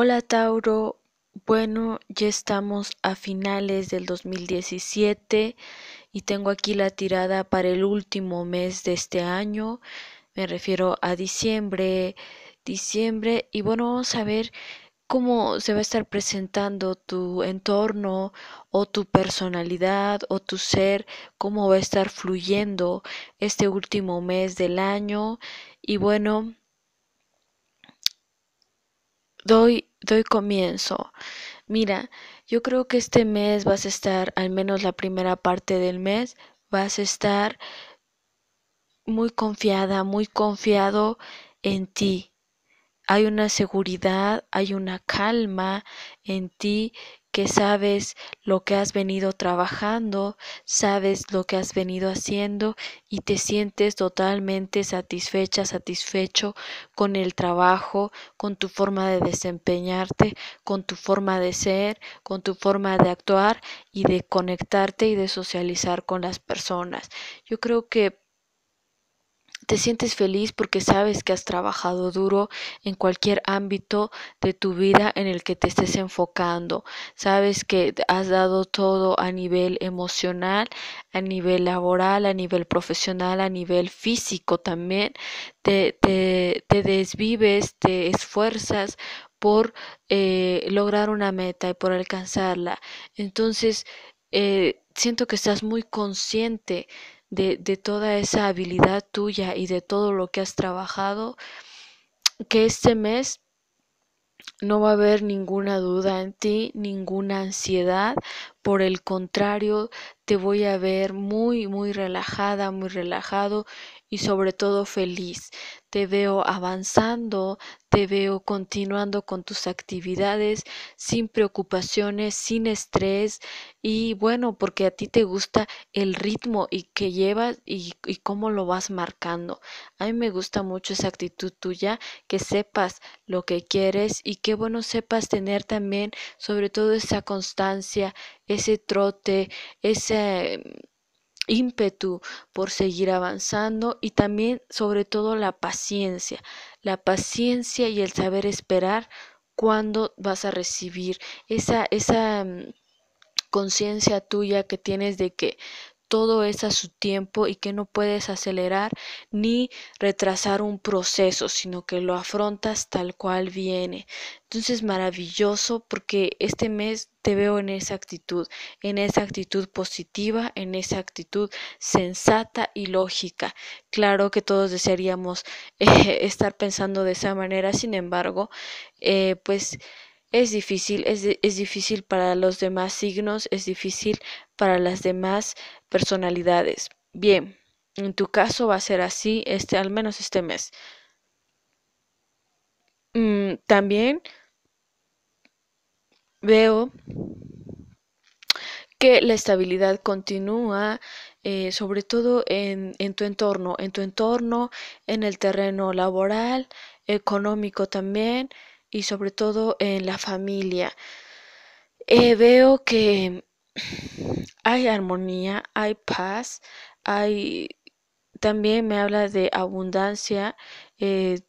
Hola Tauro, bueno, ya estamos a finales del 2017 y tengo aquí la tirada para el último mes de este año, me refiero a diciembre, diciembre y bueno, vamos a ver cómo se va a estar presentando tu entorno o tu personalidad o tu ser, cómo va a estar fluyendo este último mes del año y bueno, doy, comienzo. Mira, yo creo que este mes vas a estar, al menos la primera parte del mes, vas a estar muy confiada, muy confiado en ti. Hay una seguridad, hay una calma en ti que sabes lo que has venido trabajando, sabes lo que has venido haciendo y te sientes totalmente satisfecha, satisfecho con el trabajo, con tu forma de desempeñarte, con tu forma de ser, con tu forma de actuar y de conectarte y de socializar con las personas. Yo creo que te sientes feliz porque sabes que has trabajado duro en cualquier ámbito de tu vida en el que te estés enfocando. Sabes que has dado todo a nivel emocional, a nivel laboral, a nivel profesional, a nivel físico también. Te, te, te desvives, te esfuerzas por eh, lograr una meta y por alcanzarla. Entonces, eh, siento que estás muy consciente de, toda esa habilidad tuya y de todo lo que has trabajado, que este mes no va a haber ninguna duda en ti, ninguna ansiedad, por el contrario, te voy a ver muy, muy relajada, muy relajado y sobre todo feliz. Te veo avanzando, te veo continuando con tus actividades sin preocupaciones, sin estrés y bueno, porque a ti te gusta el ritmo y que llevas y, cómo lo vas marcando. A mí me gusta mucho esa actitud tuya, que sepas lo que quieres y que bueno sepas tener también sobre todo esa constancia ese trote, ese mm, ímpetu por seguir avanzando y también sobre todo la paciencia, la paciencia y el saber esperar cuándo vas a recibir esa, esa mm, conciencia tuya que tienes de que todo es a su tiempo y que no puedes acelerar ni retrasar un proceso, sino que lo afrontas tal cual viene. Entonces, maravilloso porque este mes te veo en esa actitud, en esa actitud positiva, en esa actitud sensata y lógica. Claro que todos desearíamos eh, estar pensando de esa manera, sin embargo, eh, pues... Es difícil, es, es, difícil para los demás signos, es difícil para las demás personalidades. Bien, en tu caso va a ser así este, al menos este mes. Mm, también veo que la estabilidad continúa, eh, sobre todo en, tu entorno, en tu entorno, en el terreno laboral, económico también y sobre todo en la familia. Eh, veo que hay armonía, hay paz, hay también me habla de abundancia. Eh,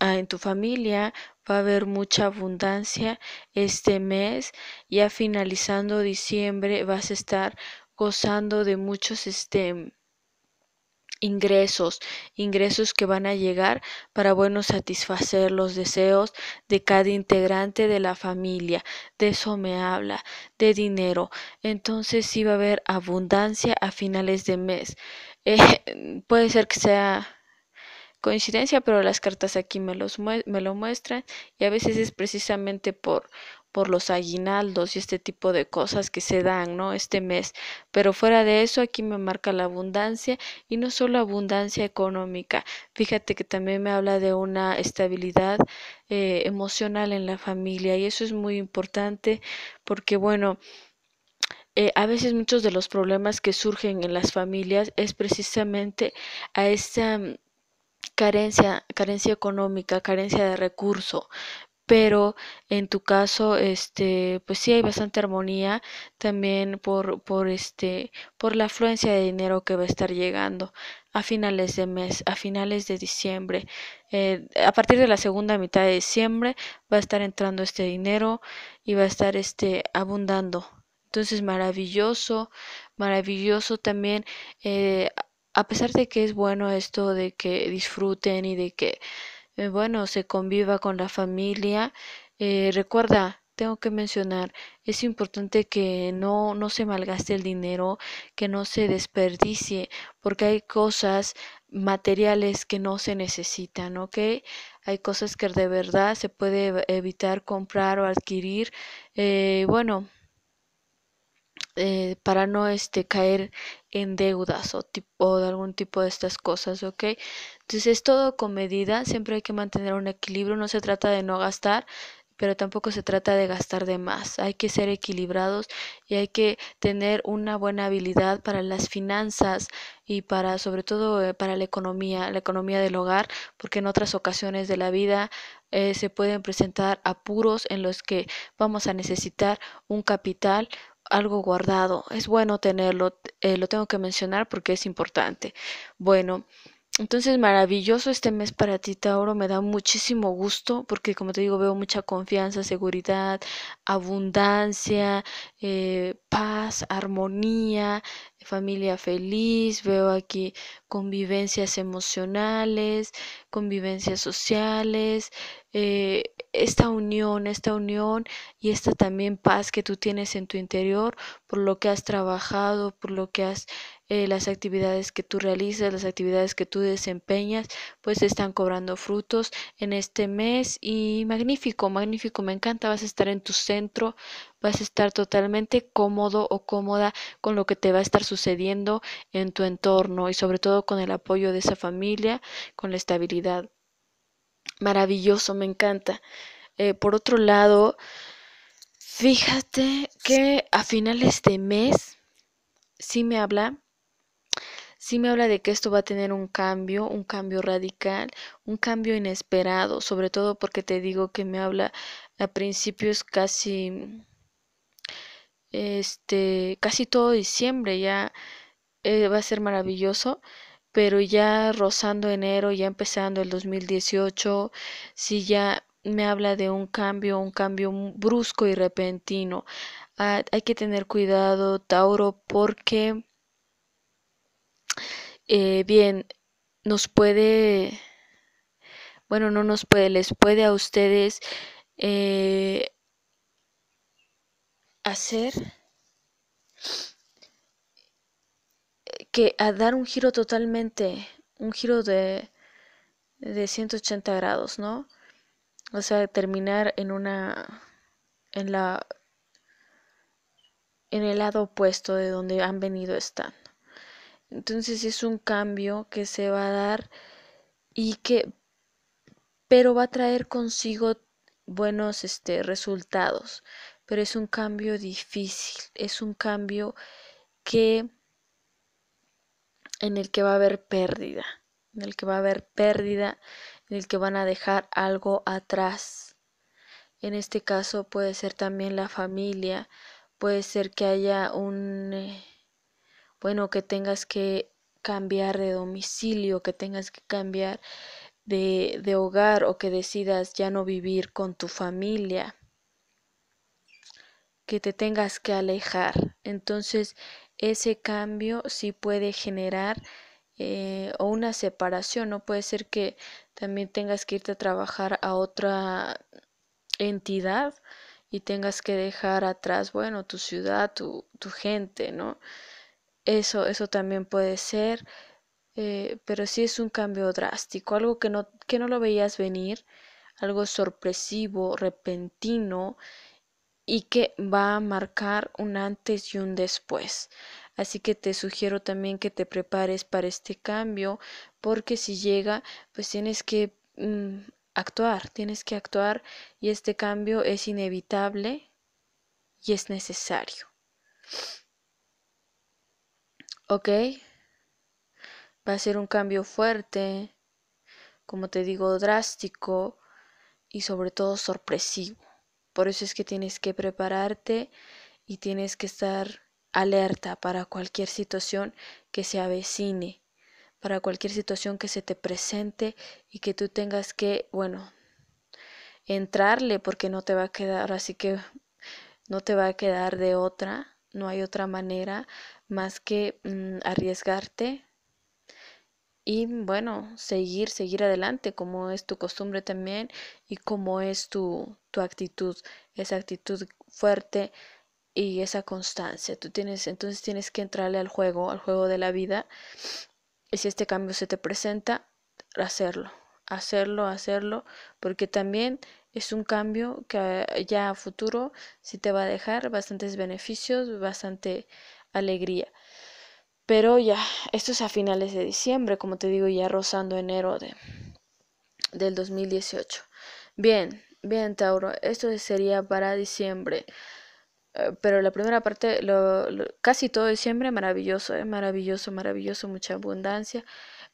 ah, en tu familia va a haber mucha abundancia este mes. Ya finalizando diciembre vas a estar gozando de muchos este, ingresos, ingresos que van a llegar para, bueno, satisfacer los deseos de cada integrante de la familia. De eso me habla, de dinero. Entonces sí va a haber abundancia a finales de mes. Eh, puede ser que sea coincidencia, pero las cartas aquí me, los me lo muestran y a veces es precisamente por por los aguinaldos y este tipo de cosas que se dan, ¿no? Este mes. Pero fuera de eso, aquí me marca la abundancia y no solo abundancia económica. Fíjate que también me habla de una estabilidad eh, emocional en la familia y eso es muy importante porque, bueno, eh, a veces muchos de los problemas que surgen en las familias es precisamente a esta mm, carencia, carencia económica, carencia de recurso, pero en tu caso este pues sí hay bastante armonía también por por este por la afluencia de dinero que va a estar llegando a finales de mes a finales de diciembre eh, a partir de la segunda mitad de diciembre va a estar entrando este dinero y va a estar este abundando entonces maravilloso maravilloso también eh, a pesar de que es bueno esto de que disfruten y de que eh, bueno, se conviva con la familia. Eh, recuerda, tengo que mencionar, es importante que no, se malgaste el dinero, que no se desperdicie, porque hay cosas materiales que no se necesitan, ¿ok? Hay cosas que de verdad se puede evitar comprar o adquirir, eh, bueno, para no este, caer en deudas o, tipo, o de algún tipo de estas cosas, ¿ok? Entonces, todo con medida, siempre hay que mantener un equilibrio, no se trata de no gastar, pero tampoco se trata de gastar de más. Hay que ser equilibrados y hay que tener una buena habilidad para las finanzas y para sobre todo eh, para la economía, la economía del hogar, porque en otras ocasiones de la vida eh, se pueden presentar apuros en los que vamos a necesitar un capital algo guardado. Es bueno tenerlo, eh, lo tengo que mencionar porque es importante. Bueno, entonces, maravilloso este mes para ti, Tauro. Me da muchísimo gusto porque, como te digo, veo mucha confianza, seguridad, abundancia, eh, paz, armonía, familia feliz. Veo aquí convivencias emocionales, convivencias sociales, eh, esta unión, esta unión y esta también paz que tú tienes en tu interior por lo que has trabajado, por lo que has eh, las actividades que tú realizas, las actividades que tú desempeñas, pues están cobrando frutos en este mes y magnífico, magnífico, me encanta, vas a estar en tu centro, vas a estar totalmente cómodo o cómoda con lo que te va a estar sucediendo en tu entorno y sobre todo con el apoyo de esa familia, con la estabilidad. Maravilloso, me encanta. Eh, por otro lado, fíjate que a finales de mes si me habla sí me habla de que esto va a tener un cambio, un cambio radical, un cambio inesperado, sobre todo porque te digo que me habla a principios casi, este, casi todo diciembre ya eh, va a ser maravilloso pero ya rozando enero, ya empezando el 2018, si sí ya me habla de un cambio, un cambio brusco y repentino. Ah, hay que tener cuidado, Tauro, porque eh, bien, nos puede, bueno, no nos puede, les puede a ustedes eh, hacer que a dar un giro totalmente, un giro de, de 180 grados, ¿no? O sea, terminar en una, en la, en el lado opuesto de donde han venido estando. Entonces es un cambio que se va a dar y que pero va a traer consigo buenos este, resultados. Pero es un cambio difícil, es un cambio que en el que va a haber pérdida, en el que va a haber pérdida, en el que van a dejar algo atrás. En este caso puede ser también la familia, puede ser que haya un eh, bueno, que tengas que cambiar de domicilio, que tengas que cambiar de, de hogar o que decidas ya no vivir con tu familia, que te tengas que alejar. Entonces, ese cambio sí puede generar eh, o una separación, no puede ser que también tengas que irte a trabajar a otra entidad y tengas que dejar atrás, bueno, tu ciudad, tu, tu gente, ¿no? Eso, también puede ser, eh, pero sí es un cambio drástico, algo que no, que no lo veías venir, algo sorpresivo, repentino y que va a marcar un antes y un después. Así que te sugiero también que te prepares para este cambio, porque si llega, pues tienes que mm, actuar, tienes que actuar y este cambio es inevitable y es necesario. ¿ok? Va a ser un cambio fuerte, como te digo, drástico y sobre todo sorpresivo. Por eso es que tienes que prepararte y tienes que estar alerta para cualquier situación que se avecine, para cualquier situación que se te presente y que tú tengas que, bueno, entrarle porque no te va a quedar, así que no te va a quedar de otra, no hay otra manera, más que mm, arriesgarte y bueno, seguir, seguir adelante, como es tu costumbre también y como es tu, tu actitud, esa actitud fuerte y esa constancia. Tú tienes, entonces tienes que entrarle al juego, al juego de la vida. Y si este cambio se te presenta, hacerlo, hacerlo, hacerlo, porque también es un cambio que eh, ya a futuro sí te va a dejar bastantes beneficios, bastante alegría. Pero ya, esto es a finales de diciembre, como te digo, ya rozando enero de, del 2018. Bien, bien, Tauro, esto sería para diciembre. Eh, pero la primera parte, lo, casi todo diciembre, maravilloso, eh, maravilloso, maravilloso, mucha abundancia.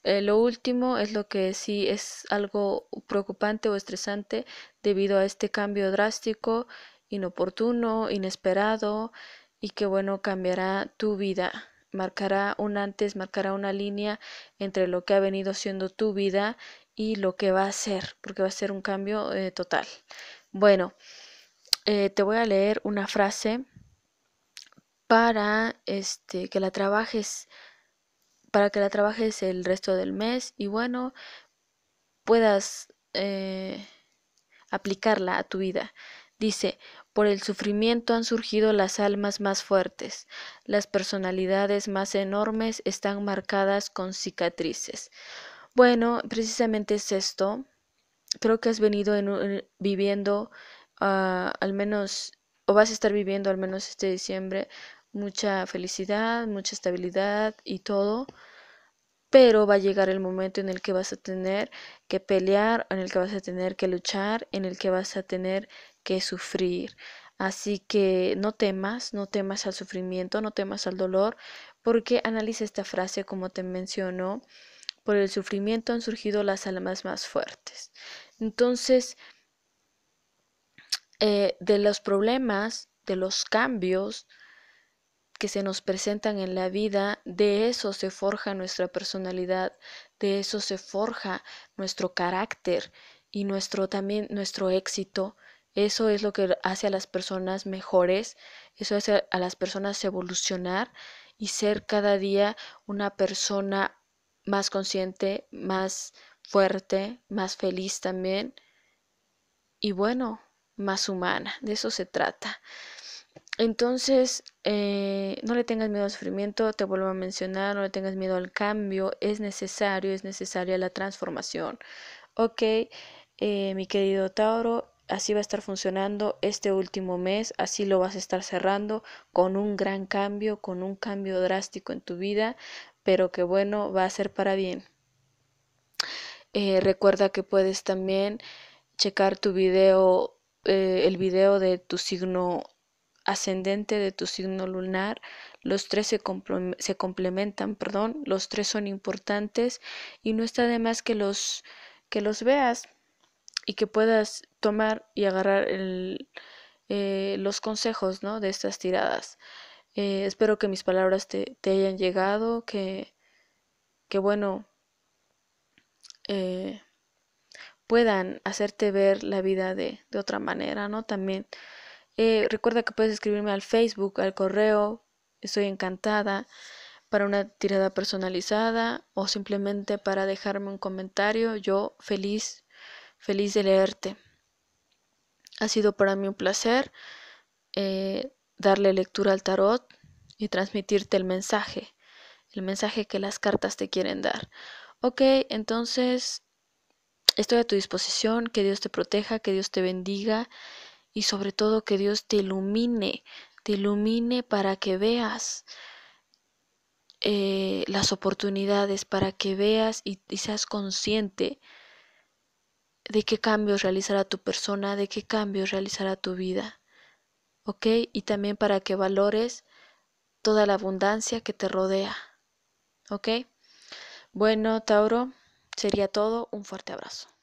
Eh, lo último es lo que sí es algo preocupante o estresante debido a este cambio drástico, inoportuno, inesperado y que bueno, cambiará tu vida, marcará un antes, marcará una línea entre lo que ha venido siendo tu vida y lo que va a ser, porque va a ser un cambio eh, total. Bueno, eh, te voy a leer una frase para este, que la trabajes para que la trabajes el resto del mes y bueno puedas eh, aplicarla a tu vida Dice, por el sufrimiento han surgido las almas más fuertes, las personalidades más enormes están marcadas con cicatrices. Bueno, precisamente es esto. Creo que has venido viviendo ah, al menos, o vas a estar viviendo al menos este diciembre, mucha felicidad, mucha estabilidad y todo pero va a llegar el momento en el que vas a tener que pelear, en el que vas a tener que luchar, en el que vas a tener que sufrir. Así que no temas, no temas al sufrimiento, no temas al dolor, porque analiza esta frase como te mencionó, por el sufrimiento han surgido las almas más fuertes. Entonces, eh, de los problemas, de los cambios, que se nos presentan en la vida, de eso se forja nuestra personalidad, de eso se forja nuestro carácter y nuestro también nuestro éxito. Eso es lo que hace a las personas mejores, eso hace a las personas evolucionar y ser cada día una persona más consciente, más fuerte, más feliz también y bueno, más humana, de eso se trata. Entonces, eh, no le tengas miedo al sufrimiento, te vuelvo a mencionar, no le tengas miedo al cambio, es necesario, es necesaria la transformación. Ok, eh, mi querido Tauro, así va a estar funcionando este último mes, así lo vas a estar cerrando con un gran cambio, con un cambio drástico en tu vida, pero que bueno, va a ser para bien. Eh, recuerda que puedes también checar tu video, el video de tu signo ascendente de tu signo lunar, los tres se, complementan, perdón, los tres son importantes y no está de más que los, que los veas y que puedas tomar y agarrar eh, los consejos ¿no? de estas tiradas. Eh, espero que mis palabras te, hayan llegado, que, que bueno, eh, puedan hacerte ver la vida de, de otra manera, ¿no? También eh, recuerda que puedes escribirme al Facebook, al correo, estoy encantada, para una tirada personalizada o simplemente para dejarme un comentario. Yo feliz, feliz de leerte. Ha sido para mí un placer eh, darle lectura al tarot y transmitirte el mensaje, el mensaje que las cartas te quieren dar. Ok, entonces estoy a tu disposición, que Dios te proteja, que Dios te bendiga y sobre todo que Dios te ilumine, te ilumine para que veas eh, las oportunidades, para que veas y, y seas consciente de qué cambios realizará tu persona, de qué cambios realizará tu vida. ¿Ok? Y también para que valores toda la abundancia que te rodea. ¿Ok? Bueno, Tauro, sería todo. Un fuerte abrazo.